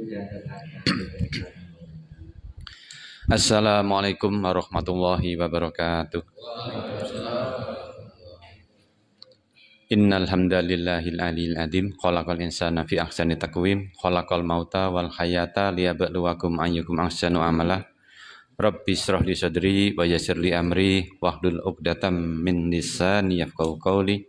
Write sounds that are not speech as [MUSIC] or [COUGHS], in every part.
[COUGHS] Assalamualaikum warahmatullahi wabarakatuh. Innal hamdalillahil alil adim khalaqal insana fi ahsani taqwim khalaqal mauta wal hayata liyabluwakum ayyukum ahsanu amala Rabbi israh li sadri wa yassir li amri wahlul 'uqdatam min lisani yafqahu qawli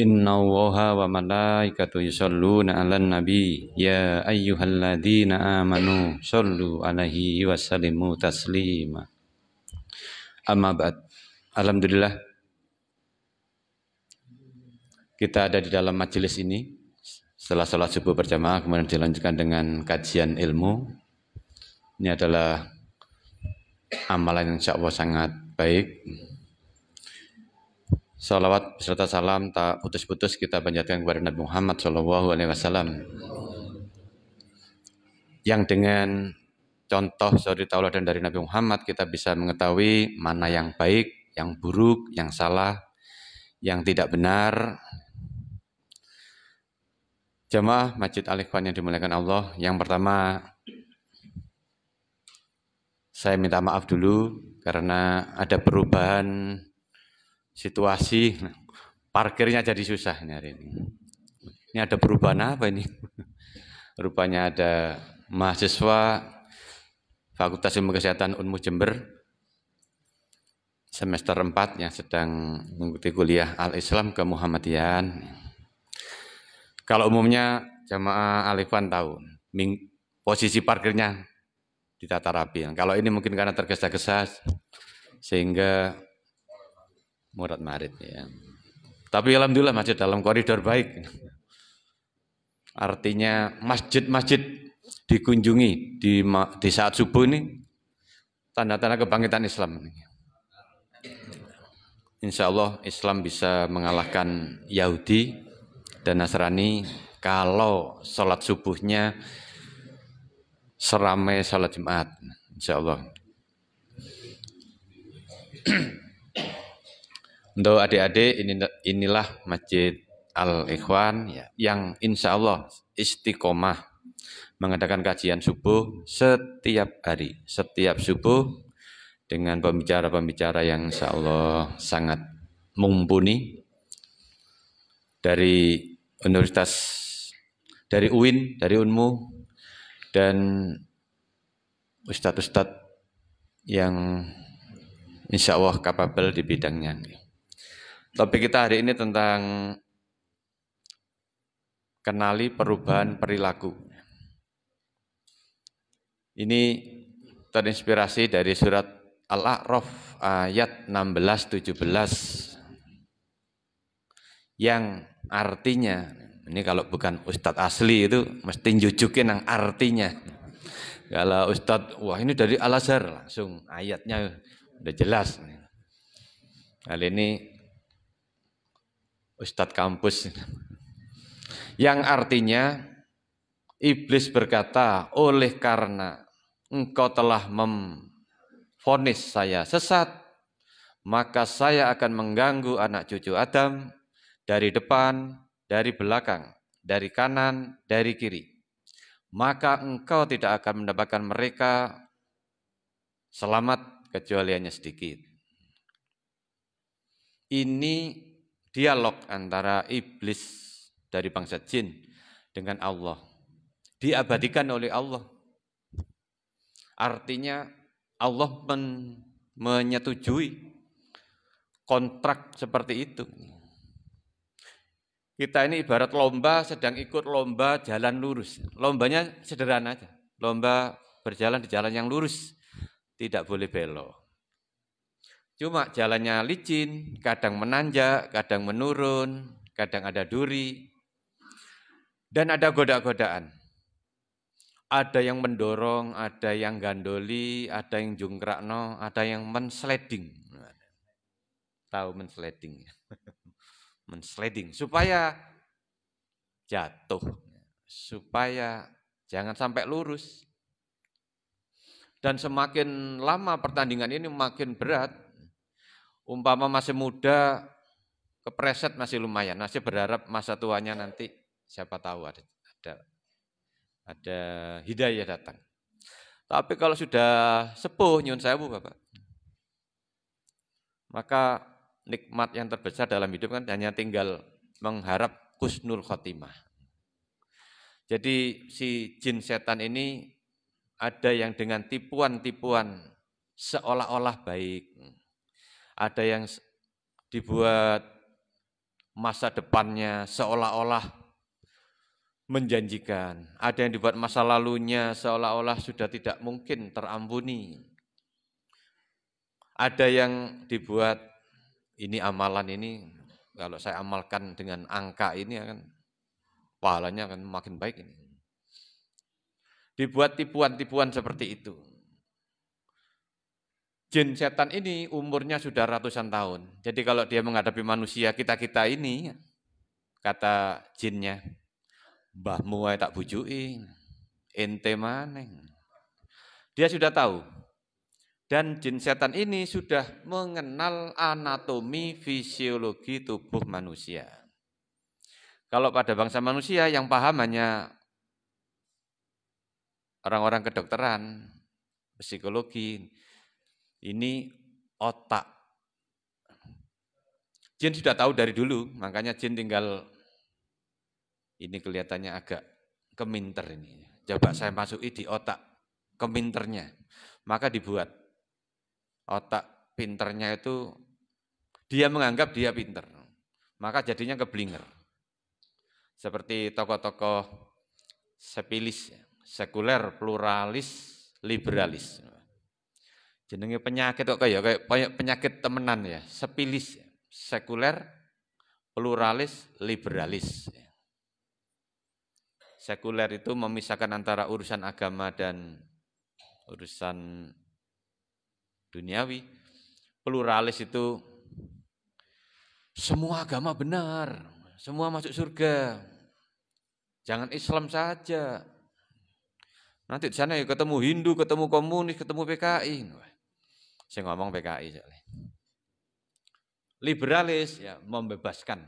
Inna allaha wa malaikatu yusalluna ala nabi Ya ayyuhalladina amanu Sallu alaihi wa sallimu taslima Amma ba'd Alhamdulillah Kita ada di dalam majelis ini Setelah sholat subuh berjamaah Kemudian dilanjutkan dengan kajian ilmu Ini adalah Amalan yang insya Allah sangat baik Salawat beserta salam tak putus-putus kita panjatkan kepada Nabi Muhammad Shallallahu Alaihi Wasallam yang dengan contoh suri tauladan dari Nabi Muhammad kita bisa mengetahui mana yang baik, yang buruk, yang salah, yang tidak benar. Jemaah Masjid Al Ikhwan yang dimuliakan Allah, yang pertama saya minta maaf dulu karena ada perubahan situasi parkirnya jadi susah ini hari ini. Ini ada perubahan apa ini? Rupanya ada mahasiswa Fakultas Ilmu Kesehatan Unmu Jember semester 4 yang sedang mengikuti kuliah Al-Islam ke Muhammadiyah. Kalau umumnya jamaah Alifan tahu posisi parkirnya ditata rapi. Kalau ini mungkin karena tergesa-gesa sehingga murad marit ya. Tapi alhamdulillah masjid dalam koridor baik. Artinya masjid-masjid dikunjungi di, di saat subuh ini tanda-tanda kebangkitan Islam. Insya Allah Islam bisa mengalahkan Yahudi dan Nasrani kalau sholat subuhnya seramai sholat Jumat. Insya Allah. Untuk adik-adik inilah Masjid Al Ikhwan ya, yang insya Allah istiqomah mengadakan kajian subuh setiap hari, setiap subuh dengan pembicara-pembicara yang insya Allah sangat mumpuni dari Universitas dari UIN, dari UNMU dan ustadz-ustadz yang insya Allah kapabel di bidangnya. Topik kita hari ini tentang kenali perubahan perilaku. Ini terinspirasi dari surat Al-A'raf ayat 16-17 yang artinya ini kalau bukan ustadz asli itu mesti jujukin yang artinya kalau ustadz wah ini dari Al Azhar langsung ayatnya udah jelas kali ini Ustadz kampus. Yang artinya iblis berkata, "Oleh karena engkau telah memfonis saya sesat, maka saya akan mengganggu anak cucu Adam dari depan, dari belakang, dari kanan, dari kiri. Maka engkau tidak akan mendapatkan mereka selamat kecuali hanya sedikit." Ini dialog antara iblis dari bangsa jin dengan Allah. Diabadikan oleh Allah. Artinya Allah men menyetujui kontrak seperti itu. Kita ini ibarat lomba sedang ikut lomba jalan lurus. Lombanya sederhana aja. Lomba berjalan di jalan yang lurus. Tidak boleh belok. Cuma jalannya licin, kadang menanjak, kadang menurun, kadang ada duri, dan ada goda-godaan. Ada yang mendorong, ada yang gandoli, ada yang jungkrakno, ada yang mensleding. Tahu mensleding? [LAUGHS] mensleding supaya jatuh, supaya jangan sampai lurus. Dan semakin lama pertandingan ini makin berat, umpama masih muda, kepreset masih lumayan, masih berharap masa tuanya nanti siapa tahu ada ada, ada hidayah datang. Tapi kalau sudah sepuh nyun bu Bapak. Maka nikmat yang terbesar dalam hidup kan hanya tinggal mengharap kusnul khotimah. Jadi si jin setan ini ada yang dengan tipuan-tipuan seolah-olah baik ada yang dibuat masa depannya seolah-olah menjanjikan, ada yang dibuat masa lalunya seolah-olah sudah tidak mungkin terampuni. Ada yang dibuat ini amalan ini kalau saya amalkan dengan angka ini akan ya pahalanya akan makin baik ini. Dibuat tipuan-tipuan seperti itu jin setan ini umurnya sudah ratusan tahun. Jadi kalau dia menghadapi manusia kita-kita ini, kata jinnya, Mbah Muai tak bujuin, ente maneng. Dia sudah tahu. Dan jin setan ini sudah mengenal anatomi fisiologi tubuh manusia. Kalau pada bangsa manusia yang paham hanya orang-orang kedokteran, psikologi, ini otak. Jin sudah tahu dari dulu, makanya jin tinggal ini kelihatannya agak keminter ini. Coba saya masuki di otak keminternya. Maka dibuat otak pinternya itu dia menganggap dia pinter. Maka jadinya keblinger. Seperti tokoh-tokoh sepilis, sekuler, pluralis, liberalis jenenge penyakit kok kayak ya, kayak penyakit temenan ya, sepilis sekuler, pluralis, liberalis. Sekuler itu memisahkan antara urusan agama dan urusan duniawi. Pluralis itu semua agama benar, semua masuk surga. Jangan Islam saja. Nanti di sana ya ketemu Hindu, ketemu komunis, ketemu PKI. Saya ngomong PKI soalnya. Liberalis ya membebaskan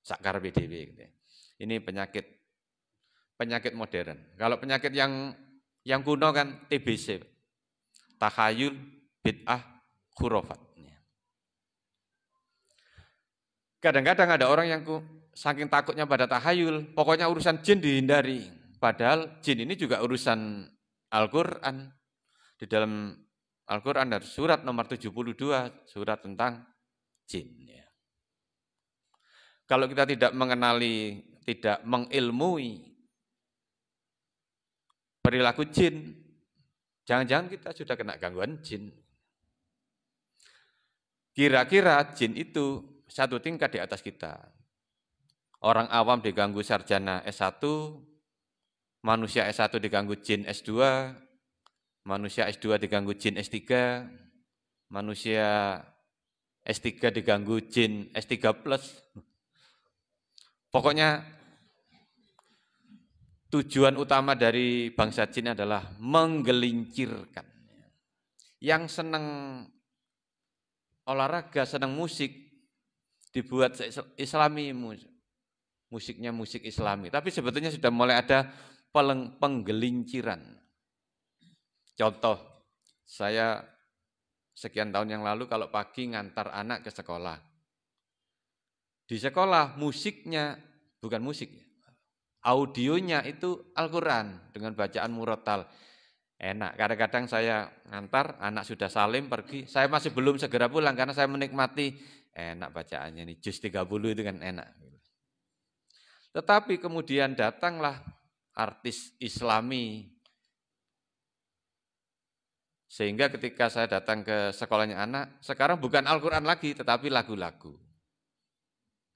sakar PDW gitu ya. Ini penyakit penyakit modern. Kalau penyakit yang yang kuno kan TBC. Tahayul, bid'ah, khurafat. Kadang-kadang ada orang yang ku, saking takutnya pada tahayul, pokoknya urusan jin dihindari. Padahal jin ini juga urusan Al-Quran. Di dalam Al-Quran dan surat nomor 72, surat tentang jin. Ya. Kalau kita tidak mengenali, tidak mengilmui perilaku jin, jangan-jangan kita sudah kena gangguan jin. Kira-kira jin itu satu tingkat di atas kita. Orang awam diganggu sarjana S1, manusia S1 diganggu jin S2, manusia S2 diganggu jin S3, manusia S3 diganggu jin S3 plus. Pokoknya tujuan utama dari bangsa jin adalah menggelincirkan. Yang senang olahraga, senang musik, dibuat islami musiknya musik islami. Tapi sebetulnya sudah mulai ada penggelinciran. Contoh, saya sekian tahun yang lalu kalau pagi ngantar anak ke sekolah. Di sekolah musiknya bukan musik, audionya itu Al-Quran dengan bacaan murotal. Enak, kadang-kadang saya ngantar, anak sudah salim pergi, saya masih belum segera pulang karena saya menikmati enak bacaannya ini juz 30 itu kan enak. Tetapi kemudian datanglah artis islami sehingga ketika saya datang ke sekolahnya anak, sekarang bukan Al-Quran lagi, tetapi lagu-lagu.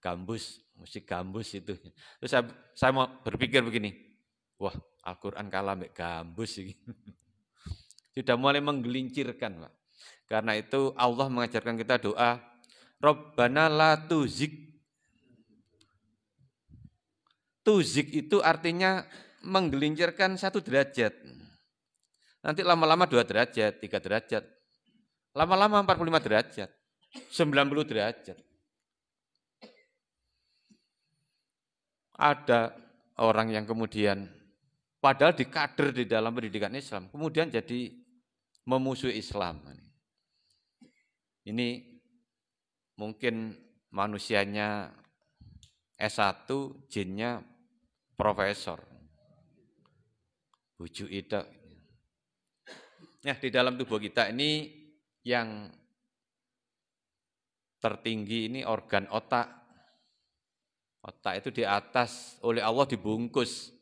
Gambus, musik gambus itu. Terus saya, saya mau berpikir begini, wah Al-Quran kalah mbak gambus. [LAUGHS] Sudah mulai menggelincirkan Pak. Karena itu Allah mengajarkan kita doa, Rabbana la tuzik. Tuzik itu artinya menggelincirkan satu derajat. Nanti lama-lama 2 derajat, 3 derajat. Lama-lama 45 derajat, 90 derajat. Ada orang yang kemudian padahal di kader di dalam pendidikan Islam, kemudian jadi memusuhi Islam. Ini mungkin manusianya S1, jinnya profesor. Bujuk itu Nah, di dalam tubuh kita ini yang tertinggi ini organ otak. Otak itu di atas oleh Allah dibungkus.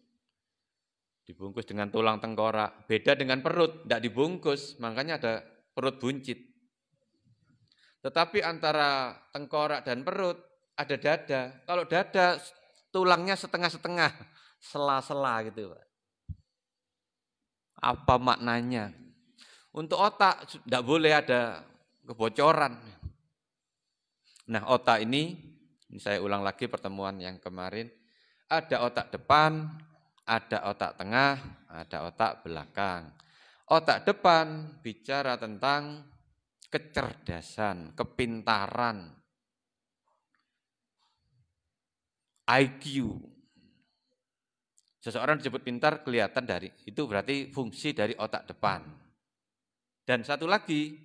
Dibungkus dengan tulang tengkorak. Beda dengan perut, tidak dibungkus, makanya ada perut buncit. Tetapi antara tengkorak dan perut ada dada. Kalau dada tulangnya setengah-setengah, sela-sela gitu. Pak. Apa maknanya? Untuk otak tidak boleh ada kebocoran. Nah otak ini, ini saya ulang lagi pertemuan yang kemarin, ada otak depan, ada otak tengah, ada otak belakang. Otak depan bicara tentang kecerdasan, kepintaran, IQ. Seseorang disebut pintar kelihatan dari itu berarti fungsi dari otak depan. Dan satu lagi,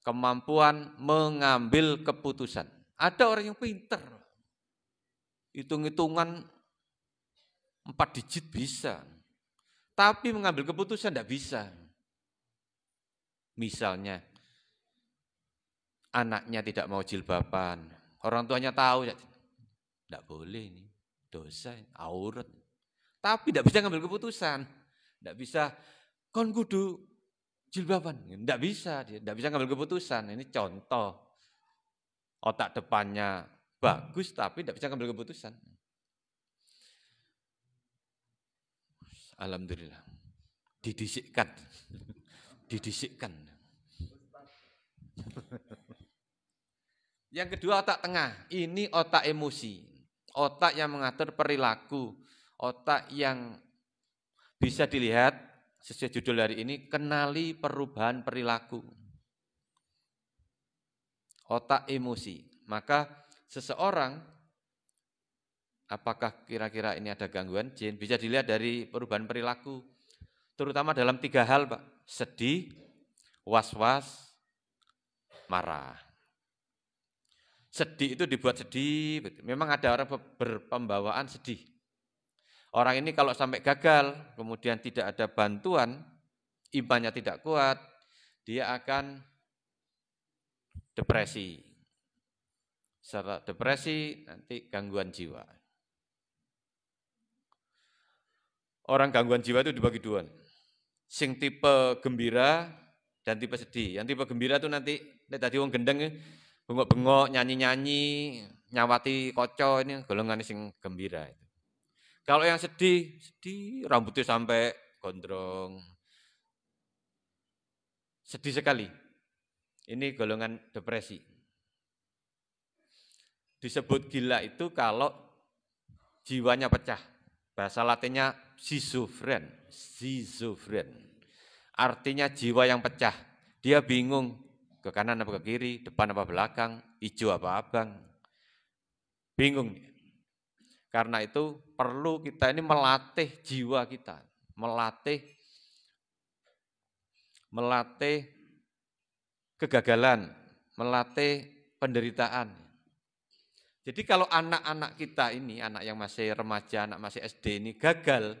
kemampuan mengambil keputusan. Ada orang yang pinter, hitung-hitungan empat digit bisa, tapi mengambil keputusan tidak bisa. Misalnya, anaknya tidak mau jilbaban, orang tuanya tahu, tidak boleh ini, dosa, aurat. Tapi tidak bisa ngambil keputusan, tidak bisa, kon kudu jilbaban. Tidak bisa, tidak bisa ngambil keputusan. Ini contoh otak depannya bagus tapi tidak bisa ngambil keputusan. Alhamdulillah. Didisikkan. [LAUGHS] Didisikkan. Yang kedua otak tengah. Ini otak emosi. Otak yang mengatur perilaku. Otak yang bisa dilihat, sesuai judul hari ini, kenali perubahan perilaku. Otak emosi. Maka seseorang, apakah kira-kira ini ada gangguan jin? Bisa dilihat dari perubahan perilaku. Terutama dalam tiga hal, Pak. Sedih, was-was, marah. Sedih itu dibuat sedih. Memang ada orang berpembawaan sedih. Orang ini kalau sampai gagal, kemudian tidak ada bantuan, imannya tidak kuat, dia akan depresi. Serta depresi, nanti gangguan jiwa. Orang gangguan jiwa itu dibagi dua. Sing tipe gembira dan tipe sedih. Yang tipe gembira itu nanti, tadi wong gendeng, ya, bengok-bengok, nyanyi-nyanyi, nyawati kocok ini golongan sing gembira itu. Kalau yang sedih, sedih rambutnya sampai gondrong. Sedih sekali. Ini golongan depresi. Disebut gila itu kalau jiwanya pecah. Bahasa latinnya schizofren. Schizofren. Artinya jiwa yang pecah. Dia bingung ke kanan apa ke kiri, depan apa belakang, hijau apa abang. Bingung karena itu perlu kita ini melatih jiwa kita, melatih melatih kegagalan, melatih penderitaan. Jadi kalau anak-anak kita ini, anak yang masih remaja, anak masih SD ini gagal,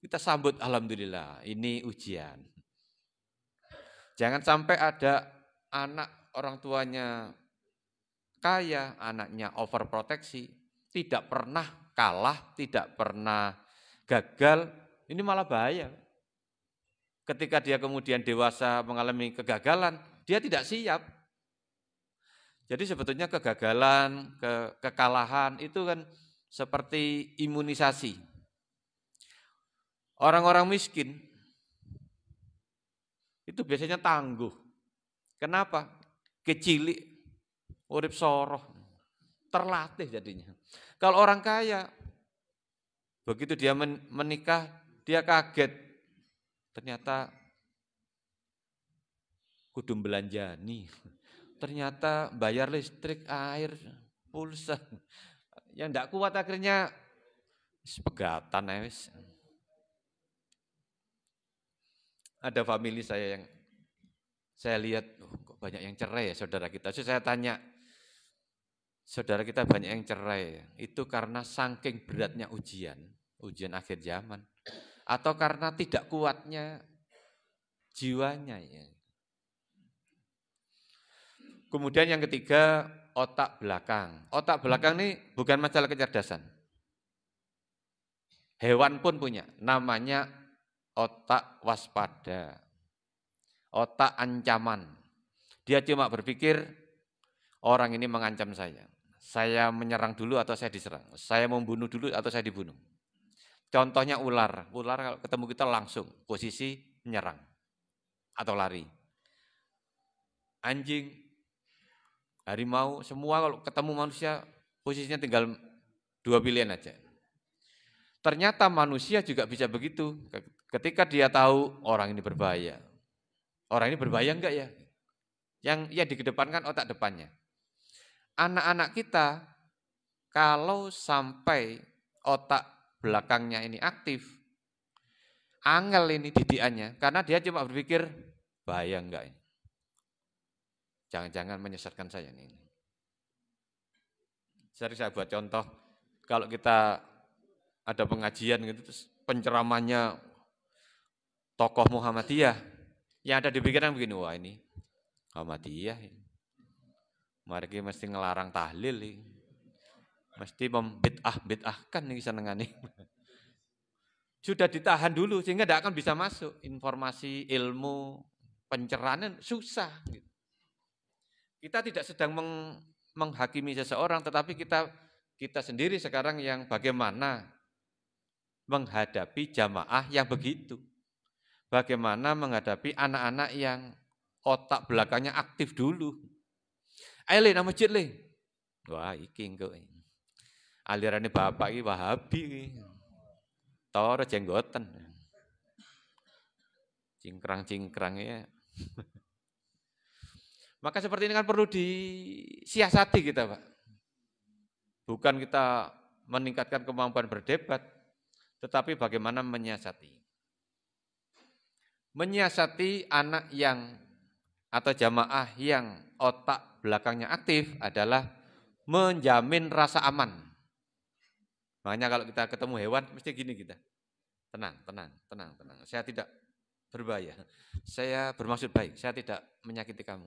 kita sambut alhamdulillah, ini ujian. Jangan sampai ada anak orang tuanya kaya, anaknya overproteksi, tidak pernah kalah, tidak pernah gagal, ini malah bahaya. Ketika dia kemudian dewasa mengalami kegagalan, dia tidak siap. Jadi sebetulnya kegagalan, ke, kekalahan itu kan seperti imunisasi. Orang-orang miskin itu biasanya tangguh. Kenapa? Kecilik, urip soroh terlatih jadinya. Kalau orang kaya, begitu dia menikah, dia kaget. Ternyata kudu nih. Ternyata bayar listrik, air, pulsa. Yang tidak kuat akhirnya sepegatan. Eh, Ada family saya yang saya lihat oh, kok banyak yang cerai ya saudara kita. So, saya tanya, saudara kita banyak yang cerai, ya. itu karena saking beratnya ujian, ujian akhir zaman, atau karena tidak kuatnya jiwanya. Ya. Kemudian yang ketiga, otak belakang. Otak belakang ini bukan masalah kecerdasan. Hewan pun punya, namanya otak waspada, otak ancaman. Dia cuma berpikir, orang ini mengancam saya saya menyerang dulu atau saya diserang? Saya membunuh dulu atau saya dibunuh? Contohnya ular. Ular kalau ketemu kita langsung posisi menyerang atau lari. Anjing, harimau, semua kalau ketemu manusia posisinya tinggal dua pilihan aja. Ternyata manusia juga bisa begitu. Ketika dia tahu orang ini berbahaya. Orang ini berbahaya enggak ya? Yang ya dikedepankan otak depannya anak-anak kita kalau sampai otak belakangnya ini aktif, angel ini didiannya, karena dia cuma berpikir, bahaya enggak ini. Jangan-jangan menyesatkan saya ini. Jadi saya buat contoh, kalau kita ada pengajian gitu, terus penceramahnya tokoh Muhammadiyah, yang ada di pikiran begini, wah ini Muhammadiyah ini mereka mesti ngelarang tahlil. Mesti membid'ah-bid'ahkan nih senengane. [LAUGHS] Sudah ditahan dulu sehingga tidak akan bisa masuk informasi, ilmu, pencerahan susah. Gitu. Kita tidak sedang meng, menghakimi seseorang, tetapi kita kita sendiri sekarang yang bagaimana menghadapi jamaah yang begitu. Bagaimana menghadapi anak-anak yang otak belakangnya aktif dulu Ayo le nang masjid le. Wah, iki engko. Eh. Alirane bapak iki Wahabi iki. Tor jenggoten. Cingkrang-cingkrang ya. [LAUGHS] Maka seperti ini kan perlu disiasati kita, Pak. Bukan kita meningkatkan kemampuan berdebat, tetapi bagaimana menyiasati. Menyiasati anak yang atau jamaah yang otak belakangnya aktif adalah menjamin rasa aman. Makanya kalau kita ketemu hewan mesti gini kita. Tenang, tenang, tenang, tenang. Saya tidak berbahaya. Saya bermaksud baik. Saya tidak menyakiti kamu.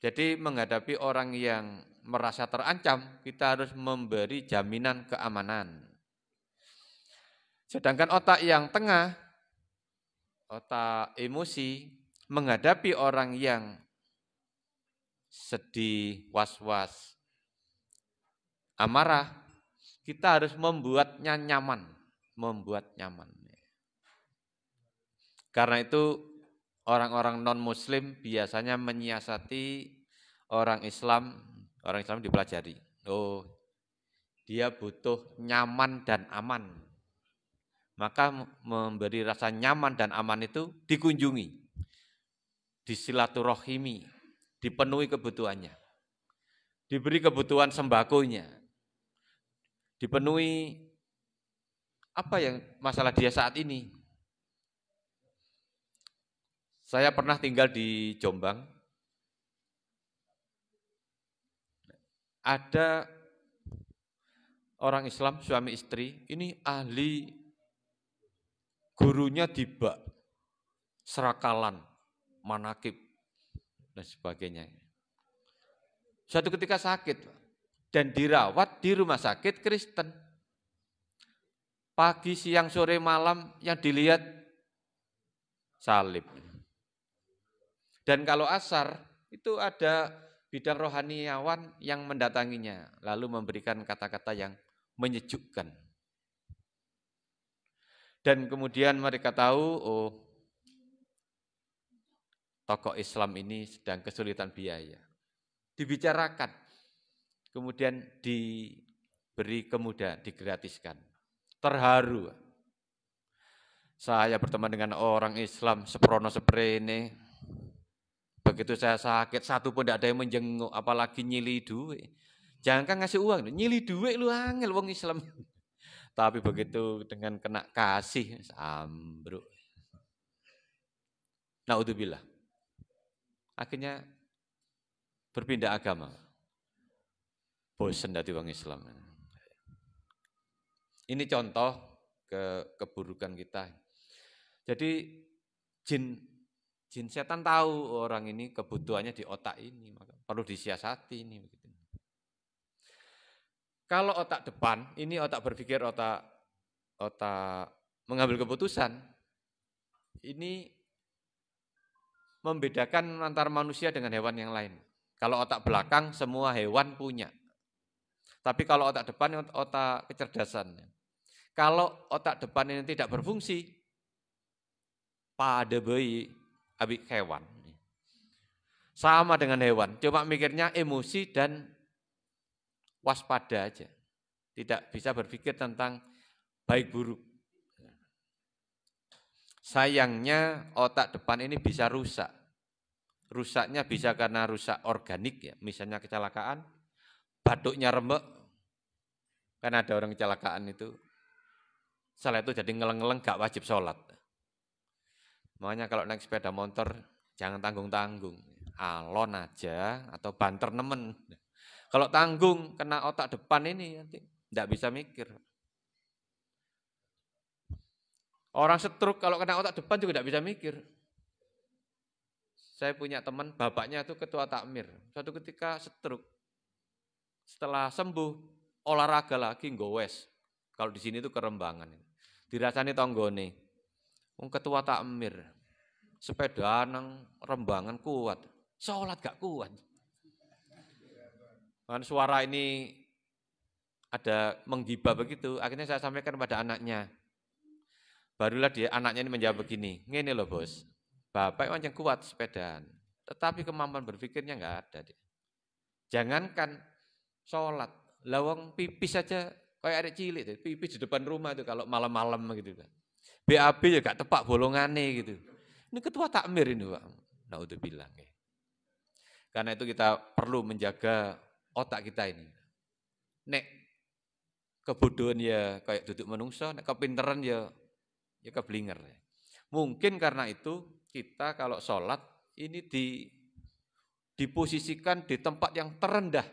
Jadi menghadapi orang yang merasa terancam, kita harus memberi jaminan keamanan. Sedangkan otak yang tengah otak emosi menghadapi orang yang sedih, was-was, amarah, kita harus membuatnya nyaman, membuat nyaman. Karena itu orang-orang non-muslim biasanya menyiasati orang Islam, orang Islam dipelajari. Oh, dia butuh nyaman dan aman maka memberi rasa nyaman dan aman itu dikunjungi, disilaturahimi, dipenuhi kebutuhannya, diberi kebutuhan sembakonya, dipenuhi apa yang masalah dia saat ini. Saya pernah tinggal di Jombang, ada orang Islam suami istri ini ahli gurunya dibak, serakalan, manakib, dan sebagainya. Suatu ketika sakit dan dirawat di rumah sakit Kristen. Pagi, siang, sore, malam yang dilihat salib. Dan kalau asar itu ada bidang rohaniawan yang mendatanginya lalu memberikan kata-kata yang menyejukkan dan kemudian mereka tahu oh tokoh Islam ini sedang kesulitan biaya. Dibicarakan, kemudian diberi kemudahan, digratiskan. Terharu. Saya berteman dengan orang Islam seprono seprene. Begitu saya sakit, satu pun tidak ada yang menjenguk, apalagi nyili duit. Jangan kan ngasih uang, nyili duit lu angel wong Islam. Tapi begitu dengan kena kasih, ambruk. Naudzubillah. Akhirnya berpindah agama. Bosan dari orang Islam. Ini contoh ke keburukan kita. Jadi jin jin setan tahu orang ini kebutuhannya di otak ini, maka perlu disiasati ini. Kalau otak depan, ini otak berpikir, otak otak mengambil keputusan, ini membedakan antara manusia dengan hewan yang lain. Kalau otak belakang, semua hewan punya. Tapi kalau otak depan, otak kecerdasan. Kalau otak depan ini tidak berfungsi, pada bayi abik hewan. Sama dengan hewan, cuma mikirnya emosi dan waspada aja. Tidak bisa berpikir tentang baik buruk. Sayangnya otak depan ini bisa rusak. Rusaknya bisa karena rusak organik ya, misalnya kecelakaan, batuknya remek, kan ada orang kecelakaan itu. Setelah itu jadi ngeleng-ngeleng gak wajib sholat. Makanya kalau naik sepeda motor jangan tanggung-tanggung. Alon aja atau banter nemen. Kalau tanggung kena otak depan ini nanti tidak bisa mikir. Orang setruk kalau kena otak depan juga tidak bisa mikir. Saya punya teman bapaknya itu ketua takmir. Suatu ketika setruk. Setelah sembuh olahraga lagi gowes. Kalau di sini itu kerembangan. Dirasani tonggone. Wong ketua takmir. Sepeda nang rembangan kuat. Sholat gak kuat. Kan suara ini ada menggibah begitu, akhirnya saya sampaikan pada anaknya. Barulah dia anaknya ini menjawab begini, ngene loh bos, bapak yang kuat sepedaan, tetapi kemampuan berpikirnya enggak ada. Dia. Jangankan sholat, lawang pipis saja kayak ada cilik, pipis di depan rumah itu kalau malam-malam gitu kan. BAB ya gak tepak bolongannya gitu. Ini ketua takmir ini Pak. Nah udah bilang ya. Karena itu kita perlu menjaga otak kita ini. Nek kebodohan ya kayak duduk menungso, nek kepinteran ya ya keblinger. Mungkin karena itu kita kalau sholat ini di diposisikan di tempat yang terendah.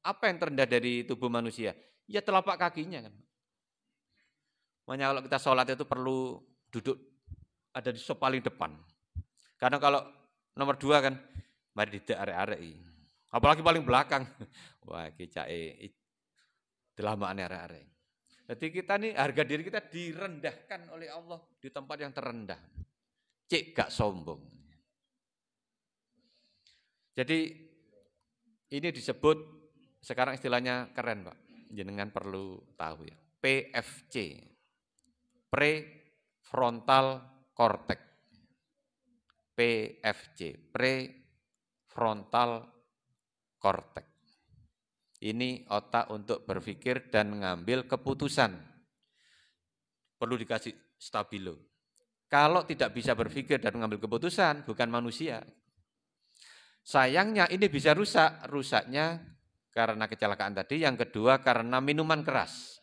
Apa yang terendah dari tubuh manusia? Ya telapak kakinya kan. Makanya kalau kita sholat itu perlu duduk ada di paling depan. Karena kalau nomor dua kan, mari tidak arek-arek Apalagi paling belakang. [LAUGHS] Wah, kicai delamaane arek-arek. Jadi kita nih harga diri kita direndahkan oleh Allah di tempat yang terendah. Cik gak sombong. Jadi ini disebut sekarang istilahnya keren Pak. Jenengan perlu tahu ya. PFC. Prefrontal cortex. PFC, prefrontal Korteks, Ini otak untuk berpikir dan mengambil keputusan. Perlu dikasih stabilo. Kalau tidak bisa berpikir dan mengambil keputusan, bukan manusia. Sayangnya ini bisa rusak. Rusaknya karena kecelakaan tadi. Yang kedua karena minuman keras.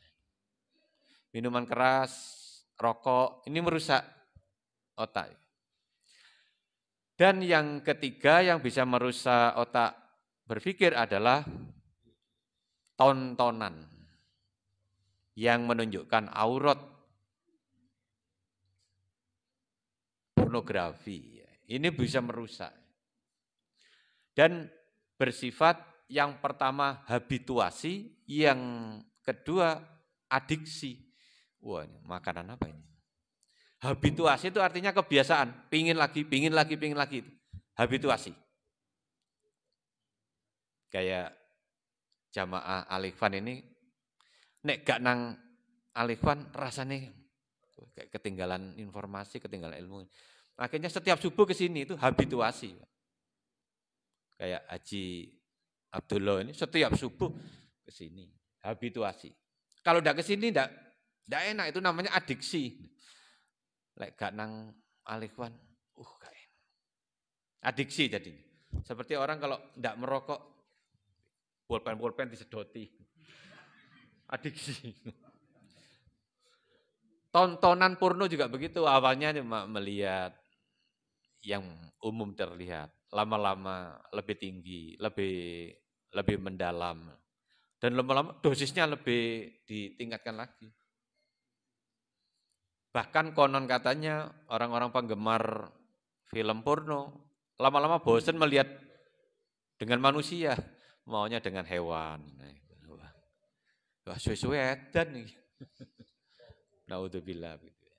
Minuman keras, rokok, ini merusak otak. Dan yang ketiga yang bisa merusak otak berpikir adalah tontonan yang menunjukkan aurat pornografi. Ini bisa merusak. Dan bersifat yang pertama habituasi, yang kedua adiksi. Wah, ini makanan apa ini? Habituasi itu artinya kebiasaan, pingin lagi, pingin lagi, pingin lagi. Habituasi. Kayak jamaah alifan ini, nek gak nang alifan rasanya kayak ketinggalan informasi, ketinggalan ilmu. Akhirnya setiap subuh ke sini itu habituasi. Kayak Haji Abdullah ini setiap subuh ke sini, habituasi. Kalau udah ke sini tidak enak itu namanya adiksi. Lek gak nang alifan, uh gak enak. Adiksi jadinya. Seperti orang kalau tidak merokok pulpen-pulpen disedoti. Adiksi. Tontonan porno juga begitu, awalnya cuma melihat yang umum terlihat, lama-lama lebih tinggi, lebih lebih mendalam. Dan lama-lama dosisnya lebih ditingkatkan lagi. Bahkan konon katanya orang-orang penggemar film porno lama-lama bosan melihat dengan manusia maunya dengan hewan. Wah, suwe-suwe edan nih. Naudzubillah. Gitu ya.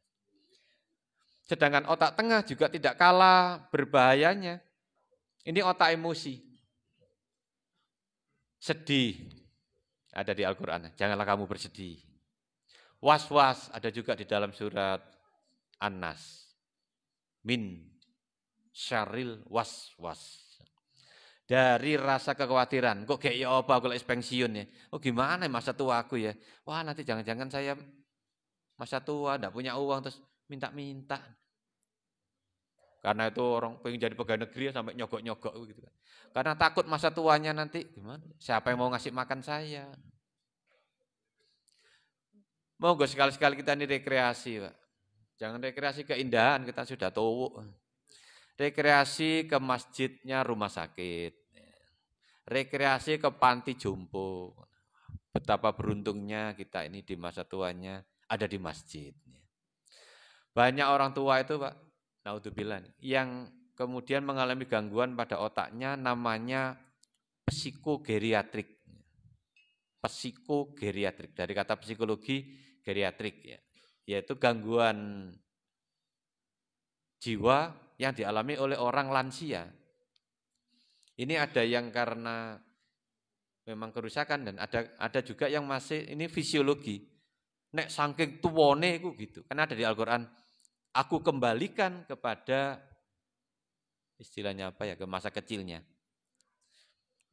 Sedangkan otak tengah juga tidak kalah berbahayanya. Ini otak emosi. Sedih. Ada di Al-Quran. Janganlah kamu bersedih. Was-was ada juga di dalam surat An-Nas. Min syaril was-was dari rasa kekhawatiran. Kok kayak ya apa kalau pensiun ya? Oh gimana ya masa tua aku ya? Wah nanti jangan-jangan saya masa tua tidak punya uang terus minta-minta. Karena itu orang pengen jadi pegawai negeri ya, sampai nyogok-nyogok gitu kan. Karena takut masa tuanya nanti gimana? Siapa yang mau ngasih makan saya? Mau gue sekali-sekali kita ini rekreasi, Pak. Jangan rekreasi keindahan, kita sudah tahu rekreasi ke masjidnya rumah sakit, rekreasi ke panti jompo. Betapa beruntungnya kita ini di masa tuanya ada di masjid. Banyak orang tua itu Pak, naudzubillah, yang kemudian mengalami gangguan pada otaknya namanya psikogeriatrik. Psikogeriatrik dari kata psikologi geriatrik ya, yaitu gangguan jiwa yang dialami oleh orang lansia. Ini ada yang karena memang kerusakan dan ada ada juga yang masih ini fisiologi. Nek sangking tuwone itu gitu. Karena ada di Al-Qur'an aku kembalikan kepada istilahnya apa ya ke masa kecilnya.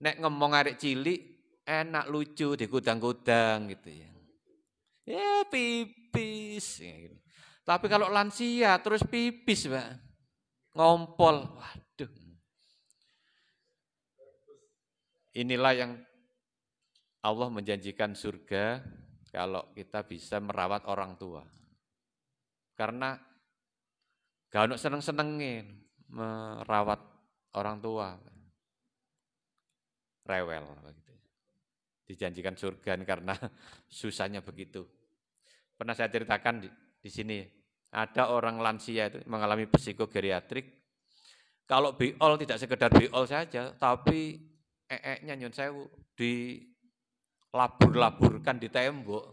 Nek ngomong arek cilik enak lucu di gudang-gudang gitu ya. Ya pipis. Ya gitu. Tapi kalau lansia terus pipis, Pak ngompol. Waduh. Inilah yang Allah menjanjikan surga kalau kita bisa merawat orang tua. Karena gak seneng-senengin merawat orang tua. Rewel Dijanjikan surga karena [LAUGHS] susahnya begitu. Pernah saya ceritakan di, di sini ada orang lansia itu mengalami psikogeriatrik. Kalau biol tidak sekedar biol saja, tapi ee-nya nyun sewu di labur-laburkan di tembok.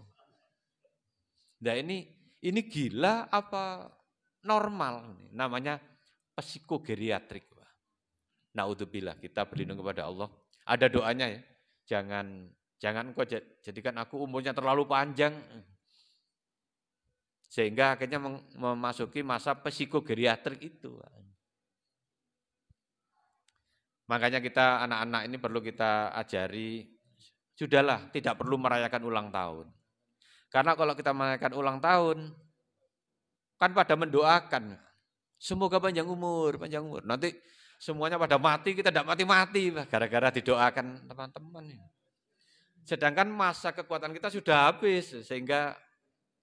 Nah ini ini gila apa normal? Namanya psikogeriatrik. bila kita berlindung kepada Allah. Ada doanya ya. Jangan jangan kau jadikan aku umurnya terlalu panjang sehingga akhirnya memasuki masa psikogeriatrik itu. Makanya kita anak-anak ini perlu kita ajari, sudahlah tidak perlu merayakan ulang tahun. Karena kalau kita merayakan ulang tahun, kan pada mendoakan, semoga panjang umur, panjang umur. Nanti semuanya pada mati, kita tidak mati-mati, gara-gara didoakan teman-teman. Sedangkan masa kekuatan kita sudah habis, sehingga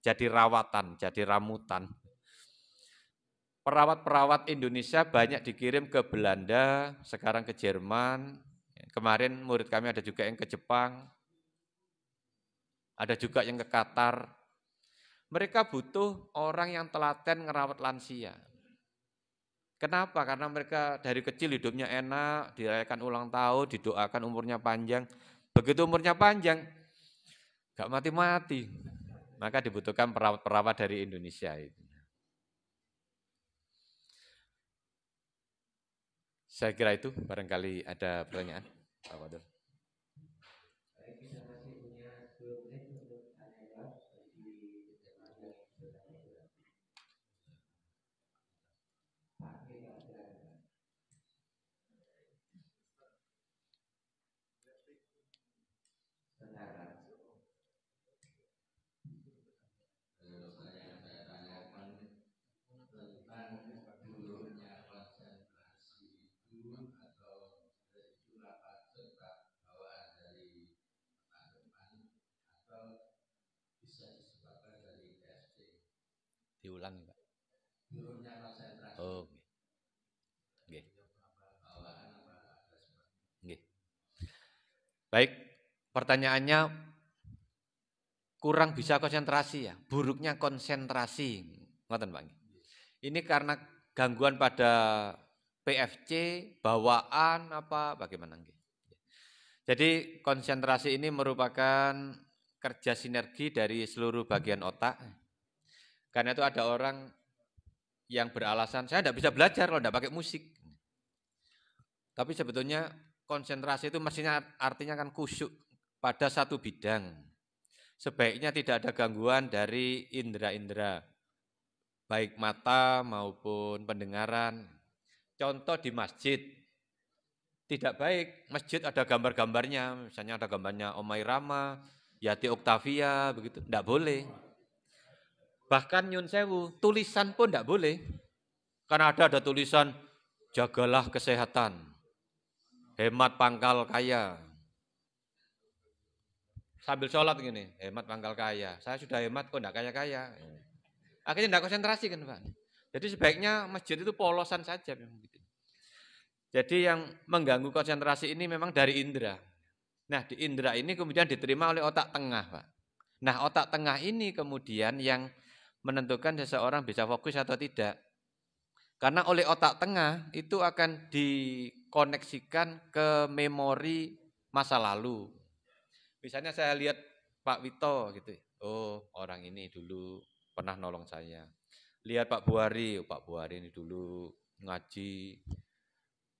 jadi rawatan, jadi ramutan. Perawat-perawat Indonesia banyak dikirim ke Belanda, sekarang ke Jerman, kemarin murid kami ada juga yang ke Jepang, ada juga yang ke Qatar. Mereka butuh orang yang telaten ngerawat lansia. Kenapa? Karena mereka dari kecil hidupnya enak, dirayakan ulang tahun, didoakan umurnya panjang. Begitu umurnya panjang, gak mati-mati. Maka dibutuhkan perawat-perawat dari Indonesia itu. Saya kira itu barangkali ada pertanyaan. Pak Baik, pertanyaannya kurang bisa konsentrasi ya, buruknya konsentrasi. Ngatain Bang. Ini karena gangguan pada PFC, bawaan apa bagaimana Jadi konsentrasi ini merupakan kerja sinergi dari seluruh bagian otak. Karena itu ada orang yang beralasan, saya tidak bisa belajar kalau tidak pakai musik. Tapi sebetulnya konsentrasi itu mestinya artinya kan kusuk pada satu bidang. Sebaiknya tidak ada gangguan dari indera-indera, baik mata maupun pendengaran. Contoh di masjid, tidak baik. Masjid ada gambar-gambarnya, misalnya ada gambarnya Omai Rama, Yati Oktavia, begitu. Tidak boleh. Bahkan Nyun Sewu, tulisan pun tidak boleh. Karena ada ada tulisan, jagalah kesehatan hemat pangkal kaya. Sambil sholat gini, hemat pangkal kaya. Saya sudah hemat kok enggak kaya-kaya. Akhirnya enggak konsentrasi kan Pak. Jadi sebaiknya masjid itu polosan saja. Gitu. Jadi yang mengganggu konsentrasi ini memang dari indera. Nah di indera ini kemudian diterima oleh otak tengah Pak. Nah otak tengah ini kemudian yang menentukan seseorang bisa fokus atau tidak. Karena oleh otak tengah itu akan dikoneksikan ke memori masa lalu. Misalnya saya lihat Pak Wito gitu, oh orang ini dulu pernah nolong saya. Lihat Pak Buari, oh, Pak Buari ini dulu ngaji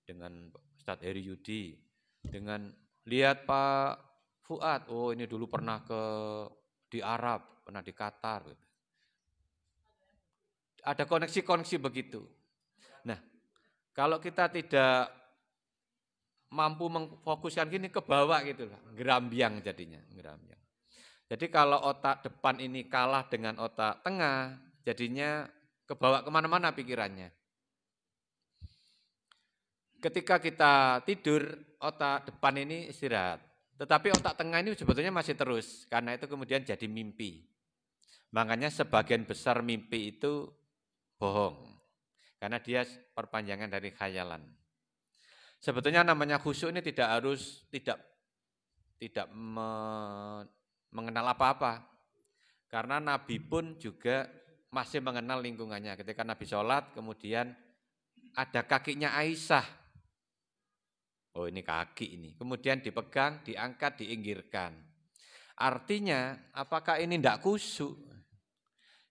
dengan Ustadz Heri Yudi, dengan lihat Pak Fuad, oh ini dulu pernah ke di Arab, pernah di Qatar. Gitu. Ada koneksi-koneksi begitu. Nah, kalau kita tidak mampu memfokuskan gini ke bawah gitu lah, gerambiang jadinya, gerambiang. Jadi kalau otak depan ini kalah dengan otak tengah, jadinya ke bawah kemana-mana pikirannya. Ketika kita tidur, otak depan ini istirahat. Tetapi otak tengah ini sebetulnya masih terus, karena itu kemudian jadi mimpi. Makanya sebagian besar mimpi itu bohong. Karena dia perpanjangan dari khayalan. Sebetulnya namanya khusyuk ini tidak harus tidak tidak me, mengenal apa-apa. Karena Nabi pun juga masih mengenal lingkungannya. Ketika Nabi sholat, kemudian ada kakinya Aisyah. Oh ini kaki ini. Kemudian dipegang, diangkat, diinggirkan. Artinya apakah ini tidak kusuk?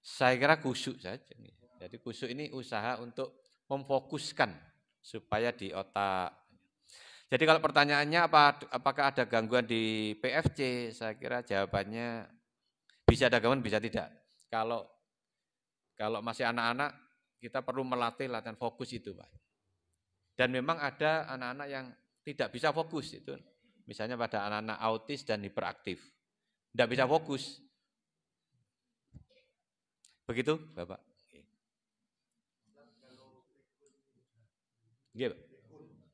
Saya kira kusuk saja. Jadi kusuk ini usaha untuk memfokuskan supaya di otak. Jadi kalau pertanyaannya apa apakah ada gangguan di PFC? Saya kira jawabannya bisa ada gangguan bisa tidak. Kalau kalau masih anak-anak kita perlu melatih latihan fokus itu, Pak. Dan memang ada anak-anak yang tidak bisa fokus itu. Misalnya pada anak-anak autis dan hiperaktif. Tidak bisa hmm. fokus. Begitu, Bapak. Gitu.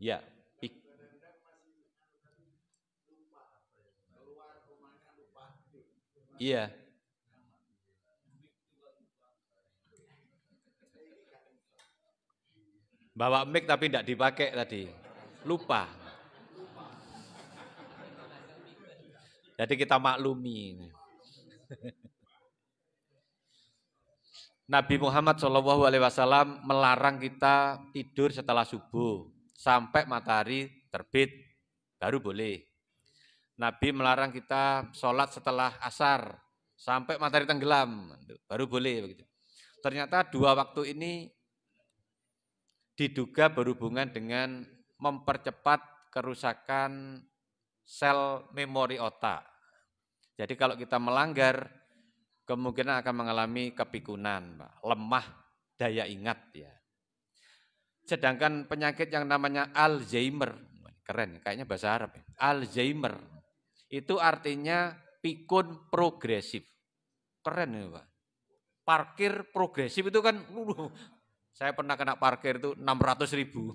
Ya. Iya. Bawa mic tapi tidak dipakai tadi. Lupa. Jadi kita maklumi. [LAUGHS] Nabi Muhammad Shallallahu Alaihi Wasallam melarang kita tidur setelah subuh sampai matahari terbit baru boleh. Nabi melarang kita sholat setelah asar sampai matahari tenggelam baru boleh Ternyata dua waktu ini diduga berhubungan dengan mempercepat kerusakan sel memori otak. Jadi kalau kita melanggar kemungkinan akan mengalami kepikunan, lemah daya ingat ya. Sedangkan penyakit yang namanya Alzheimer, keren kayaknya bahasa Arab ya. Alzheimer itu artinya pikun progresif. Keren ya Pak. Parkir progresif itu kan, uh, saya pernah kena parkir itu 600 ribu.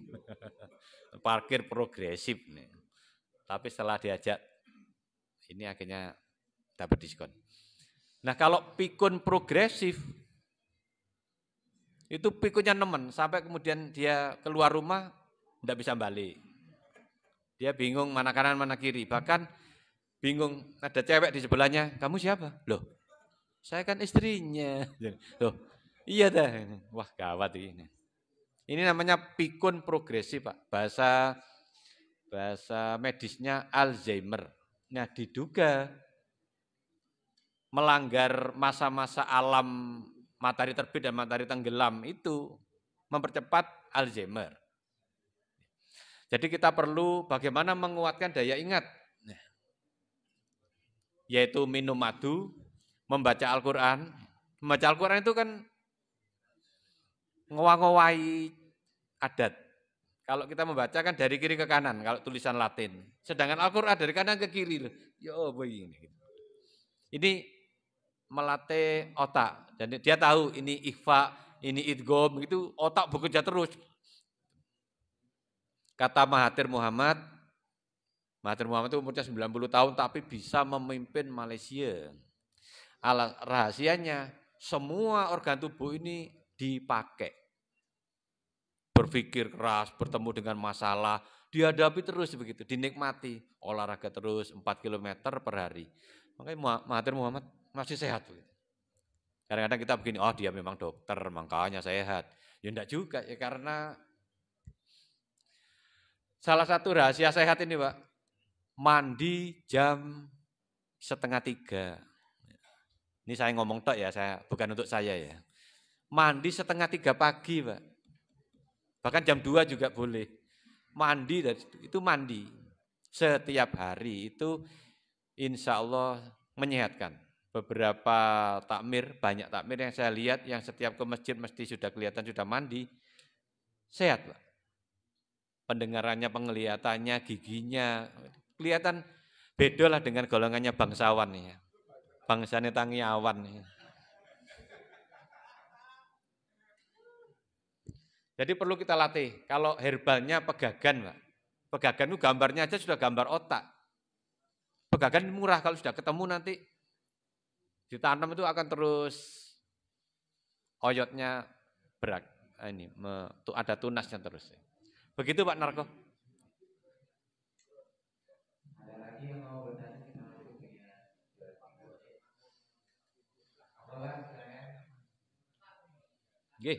[LAUGHS] parkir progresif nih. Tapi setelah diajak, ini akhirnya dapat diskon. Nah kalau pikun progresif, itu pikunnya nemen, sampai kemudian dia keluar rumah, tidak bisa balik. Dia bingung mana kanan, mana kiri. Bahkan bingung, ada cewek di sebelahnya, kamu siapa? Loh, saya kan istrinya. [LAUGHS] Loh, iya dah. Wah gawat ini. Ini namanya pikun progresif Pak. Bahasa bahasa medisnya Alzheimer. Nah diduga melanggar masa-masa alam matahari terbit dan matahari tenggelam itu mempercepat Alzheimer. Jadi kita perlu bagaimana menguatkan daya ingat, yaitu minum madu, membaca Al-Quran. Membaca Al-Quran itu kan ngowang-ngowai adat. Kalau kita membaca kan dari kiri ke kanan, kalau tulisan Latin. Sedangkan Al-Quran dari kanan ke kiri. Yo, ya, oh, begini. Ini melatih otak. Jadi dia tahu ini ikhfa, ini idgom, begitu otak bekerja terus. Kata Mahathir Muhammad, Mahathir Muhammad itu umurnya 90 tahun tapi bisa memimpin Malaysia. Alat rahasianya semua organ tubuh ini dipakai. Berpikir keras, bertemu dengan masalah, dihadapi terus begitu, dinikmati, olahraga terus 4 km per hari. Makanya Mahathir Muhammad masih sehat. Kadang-kadang kita begini, oh dia memang dokter, makanya sehat. Ya enggak juga, ya karena salah satu rahasia sehat ini Pak, mandi jam setengah tiga. Ini saya ngomong tok ya, saya bukan untuk saya ya. Mandi setengah tiga pagi Pak. Bahkan jam dua juga boleh. Mandi itu mandi. Setiap hari itu insya Allah menyehatkan beberapa takmir, banyak takmir yang saya lihat yang setiap ke masjid mesti sudah kelihatan sudah mandi, sehat Pak. Pendengarannya, penglihatannya, giginya, kelihatan bedolah dengan golongannya bangsawan ya. Bangsanya tangiawan ya. Jadi perlu kita latih. Kalau herbalnya pegagan, Pak. Pegagan itu gambarnya aja sudah gambar otak. Pegagan murah kalau sudah ketemu nanti ditanam itu akan terus oyotnya berak eh, ini me, ada tunasnya terus. Begitu Pak Narko. G?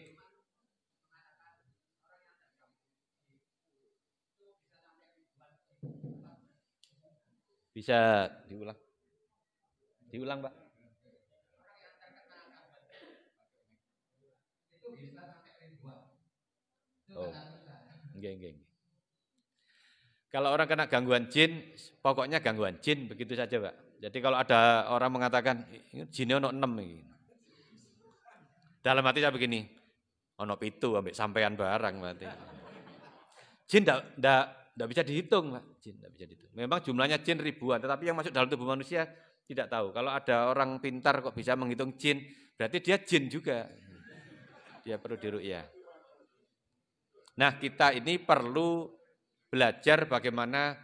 Bisa diulang. Diulang, Pak. Oh. geng-geng. Kalau orang kena gangguan jin, pokoknya gangguan jin begitu saja, Pak. Jadi kalau ada orang mengatakan jinnya ono 6 Dalam hati saya begini, ono pitu ambek sampean barang berarti. Jin tidak bisa dihitung, Pak. Jin tidak bisa dihitung. Memang jumlahnya jin ribuan, tetapi yang masuk dalam tubuh manusia tidak tahu. Kalau ada orang pintar kok bisa menghitung jin, berarti dia jin juga. Dia perlu ya. Nah kita ini perlu belajar bagaimana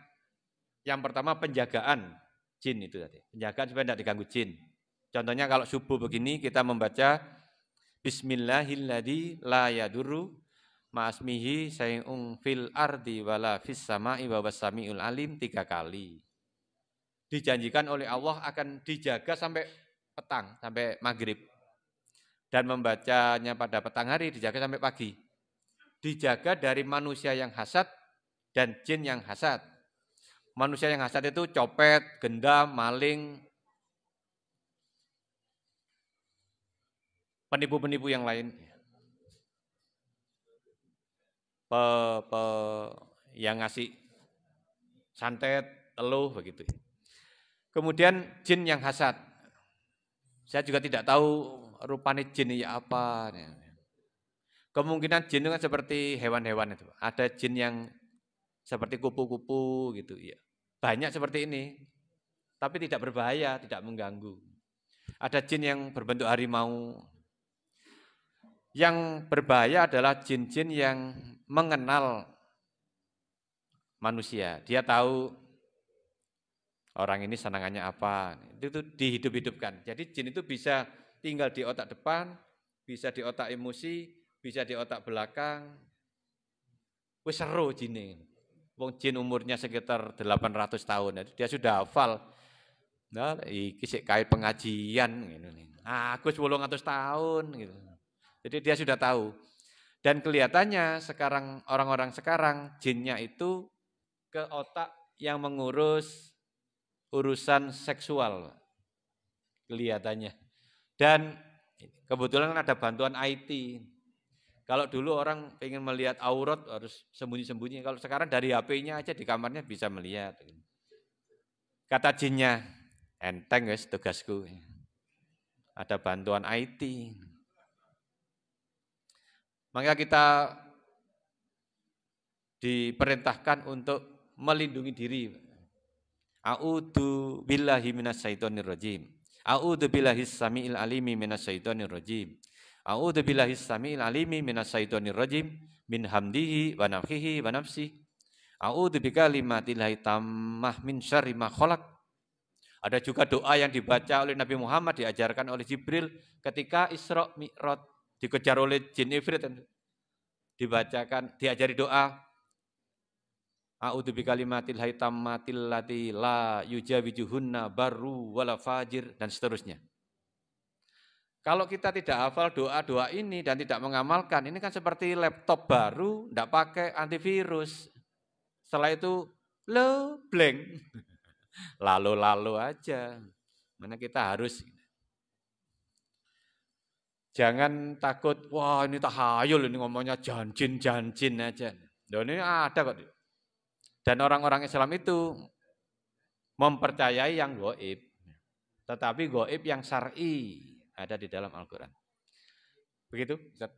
yang pertama penjagaan jin itu tadi. Penjagaan supaya tidak diganggu jin. Contohnya kalau subuh begini kita membaca Bismillahilladzi la yaduru ma'asmihi sayung fil ardi wala fis sama'i wa alim tiga kali. Dijanjikan oleh Allah akan dijaga sampai petang, sampai maghrib. Dan membacanya pada petang hari dijaga sampai pagi dijaga dari manusia yang hasad dan jin yang hasad. Manusia yang hasad itu copet, gendam, maling, penipu-penipu yang lain. Pe, pe, yang ngasih santet, teluh, begitu. Kemudian jin yang hasad. Saya juga tidak tahu rupanya jin ini apa. Nih. Kemungkinan jin itu kan seperti hewan-hewan itu. Ada jin yang seperti kupu-kupu gitu ya. Banyak seperti ini. Tapi tidak berbahaya, tidak mengganggu. Ada jin yang berbentuk harimau. Yang berbahaya adalah jin-jin yang mengenal manusia. Dia tahu orang ini senangannya apa. Itu, itu dihidup-hidupkan. Jadi jin itu bisa tinggal di otak depan, bisa di otak emosi, bisa di otak belakang, wis seru jine. Wong jin umurnya sekitar 800 tahun, dia sudah hafal. Nah, iki sik kait pengajian gitu. Aku 800 tahun gitu. Jadi dia sudah tahu. Dan kelihatannya sekarang orang-orang sekarang jinnya itu ke otak yang mengurus urusan seksual. Kelihatannya. Dan kebetulan ada bantuan IT. Kalau dulu orang ingin melihat aurat harus sembunyi-sembunyi. Kalau sekarang dari HP-nya aja di kamarnya bisa melihat. Kata jinnya, enteng guys tugasku. Ada bantuan IT. Maka kita diperintahkan untuk melindungi diri. A'udhu billahi minasyaitonir rajim. A'udhu billahi samiil alimi minasyaitonir rajim. A'udzu billahi samiil alimi minasyaitonir rajim min hamdihi wa nafhihi wa nafsi. A'udzu bikalimatillahit tammah min syarri ma khalaq. Ada juga doa yang dibaca oleh Nabi Muhammad diajarkan oleh Jibril ketika Isra Mi'raj dikejar oleh jin Ifrit dibacakan diajari doa A'udzu bikalimatil haytammatil la yujawijuhunna barru wala fajir dan seterusnya. Kalau kita tidak hafal doa-doa ini dan tidak mengamalkan, ini kan seperti laptop baru, tidak pakai antivirus. Setelah itu, lo blank. [LAUGHS] Lalu-lalu aja. Mana kita harus. Jangan takut, wah ini tahayul, ini ngomongnya janjin-janjin aja. Dan ini ada kok. Dan orang-orang Islam itu mempercayai yang goib. Tetapi goib yang syari ada di dalam Al-Quran. Begitu, Ustaz.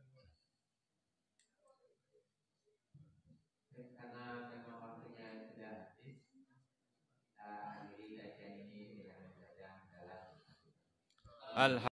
Alhamdulillah.